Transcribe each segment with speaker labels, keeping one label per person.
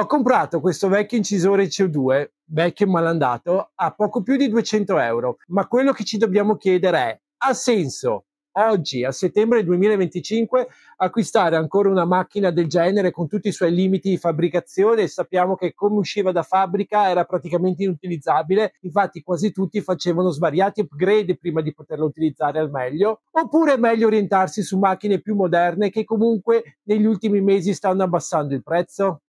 Speaker 1: Ho comprato questo vecchio incisore CO2, vecchio e malandato, a poco più di 200 euro, ma quello che ci dobbiamo chiedere è, ha senso oggi, a settembre 2025, acquistare ancora una macchina del genere con tutti i suoi limiti di fabbricazione. Sappiamo che come usciva da fabbrica era praticamente inutilizzabile, infatti quasi tutti facevano svariati upgrade prima di poterla utilizzare al meglio, oppure è meglio orientarsi su macchine più moderne che comunque negli ultimi mesi stanno abbassando il prezzo?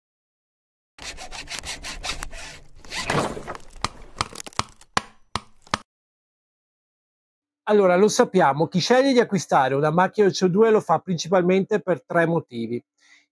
Speaker 1: Allora, lo sappiamo, chi sceglie di acquistare una macchina CO2 lo fa principalmente per tre motivi.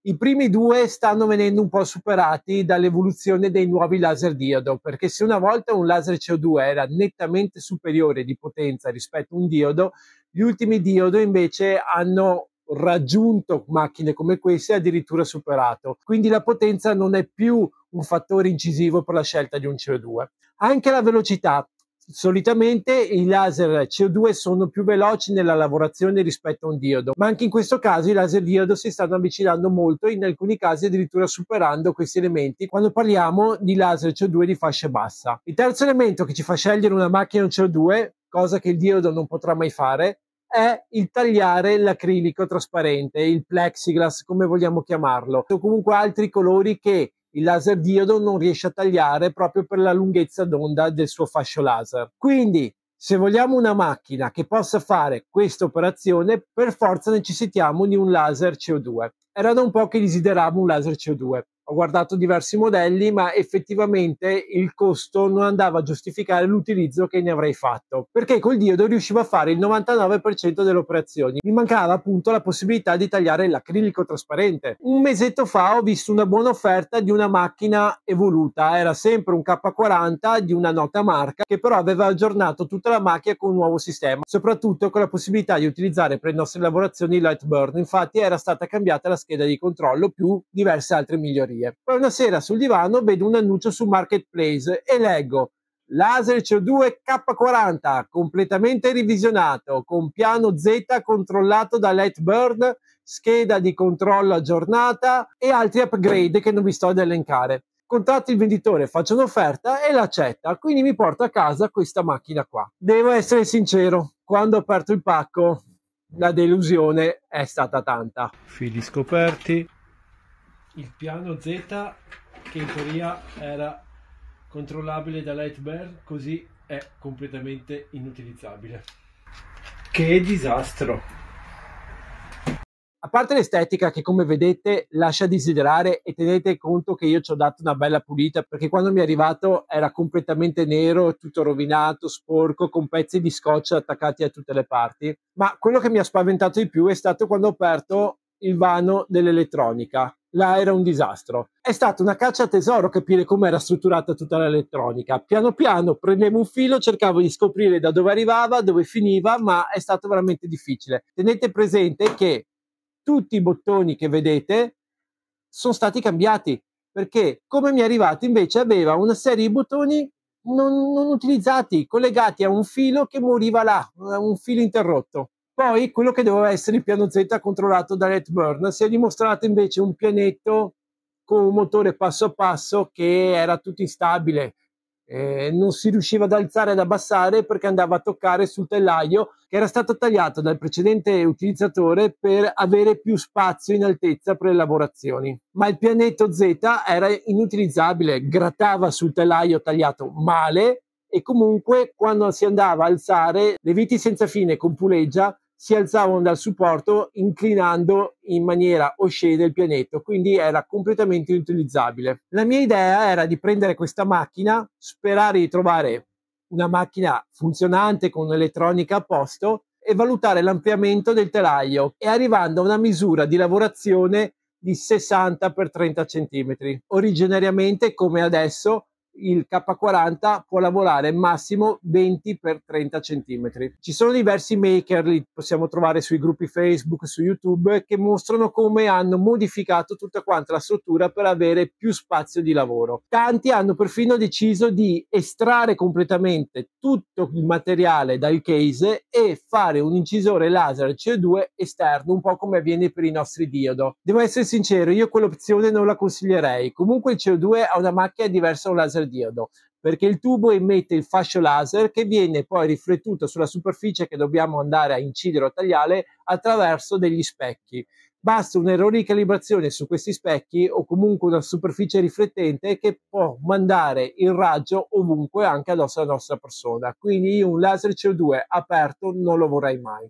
Speaker 1: I primi due stanno venendo un po' superati dall'evoluzione dei nuovi laser diodo, perché se una volta un laser CO2 era nettamente superiore di potenza rispetto a un diodo, gli ultimi diodo invece hanno raggiunto macchine come queste e addirittura superato. Quindi la potenza non è più un fattore incisivo per la scelta di un CO2. Anche la velocità. Solitamente i laser CO2 sono più veloci nella lavorazione rispetto a un diodo, ma anche in questo caso i laser diodo si stanno avvicinando molto in alcuni casi addirittura superando questi elementi quando parliamo di laser CO2 di fascia bassa. Il terzo elemento che ci fa scegliere una macchina CO2, cosa che il diodo non potrà mai fare, è il tagliare l'acrilico trasparente, il plexiglass, come vogliamo chiamarlo, o comunque altri colori che il laser diodo non riesce a tagliare proprio per la lunghezza d'onda del suo fascio laser. Quindi, se vogliamo una macchina che possa fare questa operazione, per forza necessitiamo di un laser CO2. Era da un po' che desideravo un laser CO2 ho guardato diversi modelli, ma effettivamente il costo non andava a giustificare l'utilizzo che ne avrei fatto, perché col diodo riuscivo a fare il 99% delle operazioni. Mi mancava appunto la possibilità di tagliare l'acrilico trasparente. Un mesetto fa ho visto una buona offerta di una macchina evoluta, era sempre un K40 di una nota marca che però aveva aggiornato tutta la macchina con un nuovo sistema, soprattutto con la possibilità di utilizzare per le nostre lavorazioni Lightburn. Infatti era stata cambiata la scheda di controllo più diverse altre migliorie librerie. Poi una sera sul divano vedo un annuncio su Marketplace e leggo Laser CO2 K40 completamente revisionato con piano Z controllato da Lightburn, scheda di controllo aggiornata e altri upgrade che non vi sto ad elencare. Contatto il venditore, faccio un'offerta e l'accetta, quindi mi porto a casa questa macchina qua. Devo essere sincero, quando ho aperto il pacco la delusione è stata tanta. Fili scoperti, il piano Z che in teoria era controllabile da Lightbear così è completamente inutilizzabile che disastro a parte l'estetica che come vedete lascia desiderare e tenete conto che io ci ho dato una bella pulita perché quando mi è arrivato era completamente nero, tutto rovinato, sporco, con pezzi di scotch attaccati a tutte le parti. Ma quello che mi ha spaventato di più è stato quando ho aperto il vano dell'elettronica. Là era un disastro. È stata una caccia a tesoro capire come era strutturata tutta l'elettronica. Piano piano prendevo un filo, cercavo di scoprire da dove arrivava, dove finiva, ma è stato veramente difficile. Tenete presente che tutti i bottoni che vedete sono stati cambiati perché come mi è arrivato invece aveva una serie di bottoni non, non utilizzati, collegati a un filo che moriva là, un filo interrotto. Poi quello che doveva essere il piano Z controllato da Red Burn si è dimostrato invece un pianetto con un motore passo a passo che era tutto instabile, eh, non si riusciva ad alzare e ad abbassare perché andava a toccare sul telaio che era stato tagliato dal precedente utilizzatore per avere più spazio in altezza per le lavorazioni. Ma il pianetto Z era inutilizzabile, grattava sul telaio tagliato male e comunque quando si andava a alzare le viti senza fine con puleggia si alzavano dal supporto inclinando in maniera oscena il pianeta, quindi era completamente inutilizzabile. La mia idea era di prendere questa macchina, sperare di trovare una macchina funzionante con elettronica a posto e valutare l'ampliamento del telaio e arrivando a una misura di lavorazione di 60 x 30 cm. Originariamente, come adesso, il K40 può lavorare massimo 20 x 30 cm. Ci sono diversi maker, li possiamo trovare sui gruppi Facebook, su YouTube, che mostrano come hanno modificato tutta quanta la struttura per avere più spazio di lavoro. Tanti hanno perfino deciso di estrarre completamente tutto il materiale dal case e fare un incisore laser CO2 esterno, un po' come avviene per i nostri diodo. Devo essere sincero, io quell'opzione non la consiglierei. Comunque il CO2 ha una macchia diversa da un laser diodo, perché il tubo emette il fascio laser che viene poi riflettuto sulla superficie che dobbiamo andare a incidere o tagliare attraverso degli specchi. Basta un errore di calibrazione su questi specchi o comunque una superficie riflettente che può mandare il raggio ovunque anche addosso alla nostra persona. Quindi io un laser CO2 aperto non lo vorrei mai.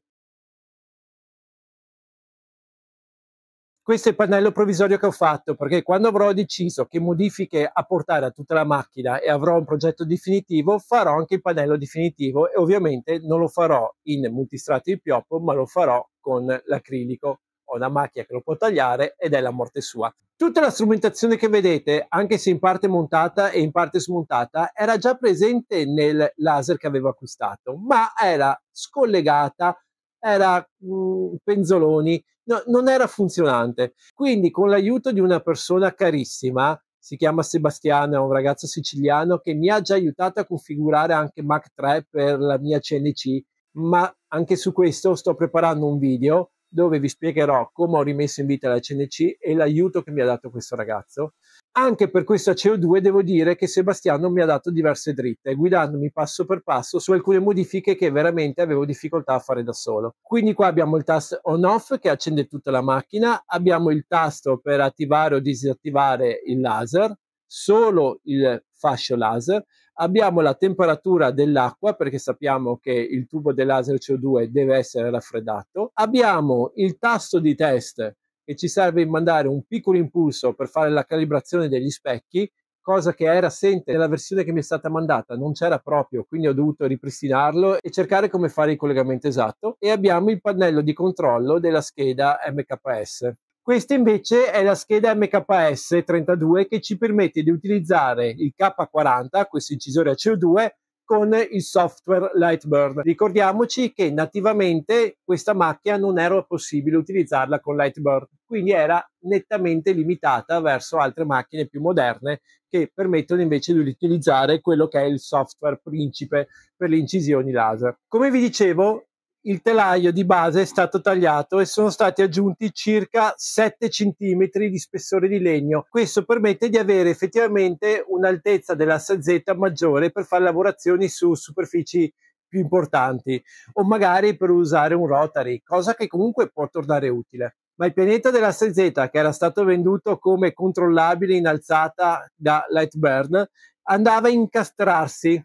Speaker 1: questo è il pannello provvisorio che ho fatto, perché quando avrò deciso che modifiche apportare a tutta la macchina e avrò un progetto definitivo, farò anche il pannello definitivo e ovviamente non lo farò in multistrato di pioppo, ma lo farò con l'acrilico. Ho una macchina che lo può tagliare ed è la morte sua. Tutta la strumentazione che vedete, anche se in parte montata e in parte smontata, era già presente nel laser che avevo acquistato, ma era scollegata era mh, mm, penzoloni, no, non era funzionante. Quindi con l'aiuto di una persona carissima, si chiama Sebastiano, è un ragazzo siciliano che mi ha già aiutato a configurare anche Mac 3 per la mia CNC, ma anche su questo sto preparando un video dove vi spiegherò come ho rimesso in vita la CNC e l'aiuto che mi ha dato questo ragazzo. Anche per questa CO2 devo dire che Sebastiano mi ha dato diverse dritte, guidandomi passo per passo su alcune modifiche che veramente avevo difficoltà a fare da solo. Quindi qua abbiamo il tasto on-off che accende tutta la macchina, abbiamo il tasto per attivare o disattivare il laser, solo il fascio laser Abbiamo la temperatura dell'acqua perché sappiamo che il tubo del laser CO2 deve essere raffreddato. Abbiamo il tasto di test che ci serve in mandare un piccolo impulso per fare la calibrazione degli specchi, cosa che era assente nella versione che mi è stata mandata, non c'era proprio, quindi ho dovuto ripristinarlo e cercare come fare il collegamento esatto. E abbiamo il pannello di controllo della scheda MKS. Questa invece è la scheda MKS 32 che ci permette di utilizzare il K40, questo incisore a CO2, con il software Lightburn. Ricordiamoci che nativamente questa macchina non era possibile utilizzarla con Lightburn, quindi era nettamente limitata verso altre macchine più moderne che permettono invece di utilizzare quello che è il software principe per le incisioni laser. Come vi dicevo, il telaio di base è stato tagliato e sono stati aggiunti circa 7 cm di spessore di legno. Questo permette di avere effettivamente un'altezza dell'assa Z maggiore per fare lavorazioni su superfici più importanti o magari per usare un rotary, cosa che comunque può tornare utile. Ma il pianeta dell'asse Z, che era stato venduto come controllabile in alzata da Lightburn, andava a incastrarsi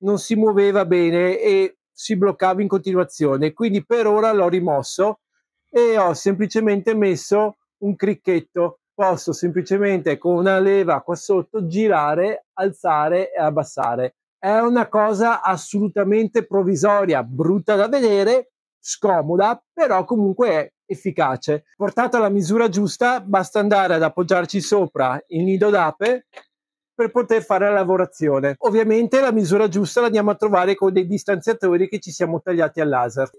Speaker 1: non si muoveva bene e si bloccava in continuazione. Quindi per ora l'ho rimosso e ho semplicemente messo un cricchetto. Posso semplicemente con una leva qua sotto girare, alzare e abbassare. È una cosa assolutamente provvisoria, brutta da vedere, scomoda, però comunque è efficace. Portata alla misura giusta, basta andare ad appoggiarci sopra il nido d'ape per poter fare la lavorazione. Ovviamente la misura giusta la andiamo a trovare con dei distanziatori che ci siamo tagliati al laser.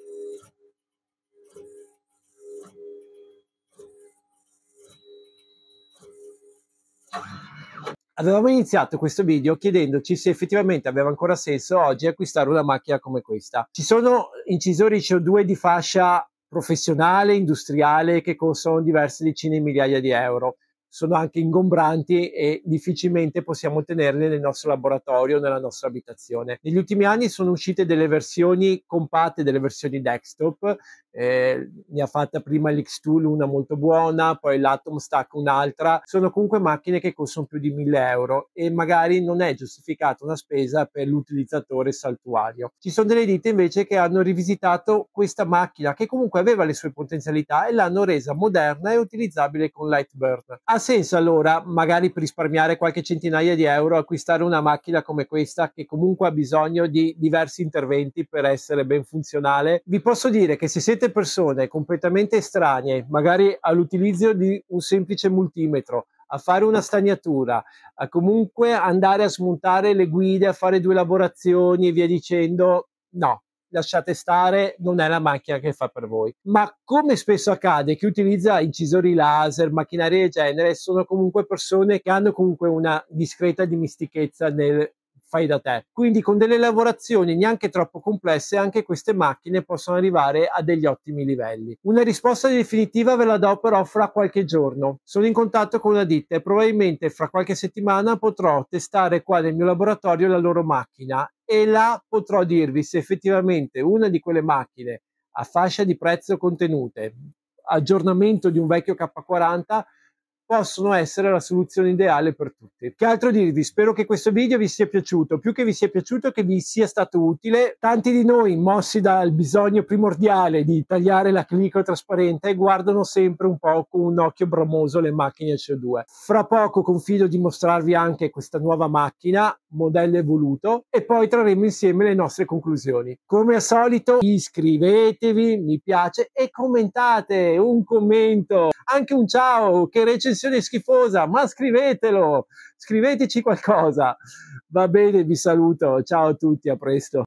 Speaker 1: Avevamo iniziato questo video chiedendoci se effettivamente aveva ancora senso oggi acquistare una macchina come questa. Ci sono incisori CO2 di fascia professionale, industriale, che costano diverse decine di migliaia di euro sono anche ingombranti e difficilmente possiamo tenerle nel nostro laboratorio, nella nostra abitazione. Negli ultimi anni sono uscite delle versioni compatte, delle versioni desktop eh, ne ha fatta prima l'X-Tool una molto buona, poi l'Atom Stack un'altra, sono comunque macchine che costano più di 1000 euro e magari non è giustificata una spesa per l'utilizzatore saltuario. Ci sono delle ditte invece che hanno rivisitato questa macchina che comunque aveva le sue potenzialità e l'hanno resa moderna e utilizzabile con Lightburn. Ha senso allora, magari per risparmiare qualche centinaia di euro, acquistare una macchina come questa che comunque ha bisogno di diversi interventi per essere ben funzionale? Vi posso dire che se siete conoscete persone completamente estranee, magari all'utilizzo di un semplice multimetro, a fare una stagnatura, a comunque andare a smontare le guide, a fare due lavorazioni e via dicendo, no, lasciate stare, non è la macchina che fa per voi. Ma come spesso accade, chi utilizza incisori laser, macchinari del genere, sono comunque persone che hanno comunque una discreta dimistichezza nel fai da te. Quindi con delle lavorazioni neanche troppo complesse anche queste macchine possono arrivare a degli ottimi livelli. Una risposta definitiva ve la do però fra qualche giorno. Sono in contatto con una ditta e probabilmente fra qualche settimana potrò testare qua nel mio laboratorio la loro macchina e là potrò dirvi se effettivamente una di quelle macchine a fascia di prezzo contenute, aggiornamento di un vecchio K40 possono essere la soluzione ideale per tutti. Che altro dirvi? Spero che questo video vi sia piaciuto, più che vi sia piaciuto che vi sia stato utile. Tanti di noi, mossi dal bisogno primordiale di tagliare la clinica trasparente, guardano sempre un po' con un occhio bramoso le macchine CO2. Fra poco confido di mostrarvi anche questa nuova macchina, modello evoluto, e poi trarremo insieme le nostre conclusioni. Come al solito iscrivetevi, mi piace e commentate un commento, anche un ciao che recensione trasmissione schifosa, ma scrivetelo, scriveteci qualcosa. Va bene, vi saluto, ciao a tutti, a presto.